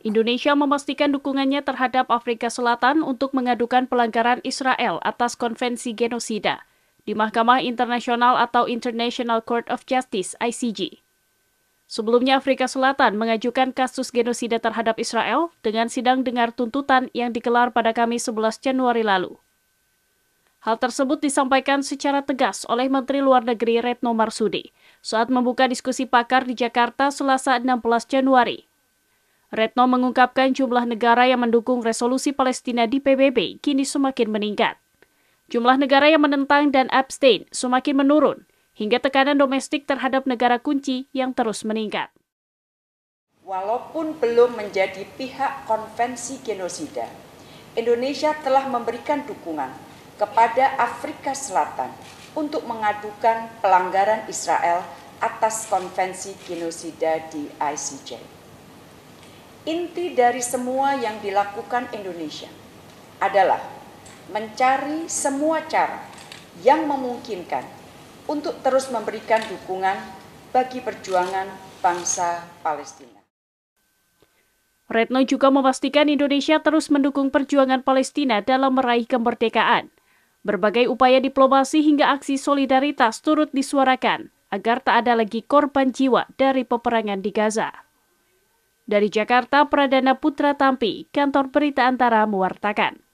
Indonesia memastikan dukungannya terhadap Afrika Selatan untuk mengadukan pelanggaran Israel atas konvensi genosida di Mahkamah Internasional atau International Court of Justice (ICJ). Sebelumnya Afrika Selatan mengajukan kasus genosida terhadap Israel dengan sidang dengar tuntutan yang digelar pada Kamis 11 Januari lalu. Hal tersebut disampaikan secara tegas oleh Menteri Luar Negeri Retno Marsudi saat membuka diskusi pakar di Jakarta Selasa 16 Januari. Retno mengungkapkan jumlah negara yang mendukung resolusi Palestina di PBB kini semakin meningkat. Jumlah negara yang menentang dan abstain semakin menurun, hingga tekanan domestik terhadap negara kunci yang terus meningkat. Walaupun belum menjadi pihak konvensi genosida, Indonesia telah memberikan dukungan kepada Afrika Selatan untuk mengadukan pelanggaran Israel atas konvensi genosida di ICJ inti dari semua yang dilakukan Indonesia adalah mencari semua cara yang memungkinkan untuk terus memberikan dukungan bagi perjuangan bangsa Palestina. Retno juga memastikan Indonesia terus mendukung perjuangan Palestina dalam meraih kemerdekaan. Berbagai upaya diplomasi hingga aksi solidaritas turut disuarakan agar tak ada lagi korban jiwa dari peperangan di Gaza. Dari Jakarta, Pradana Putra Tampi, Kantor Berita Antara mewartakan.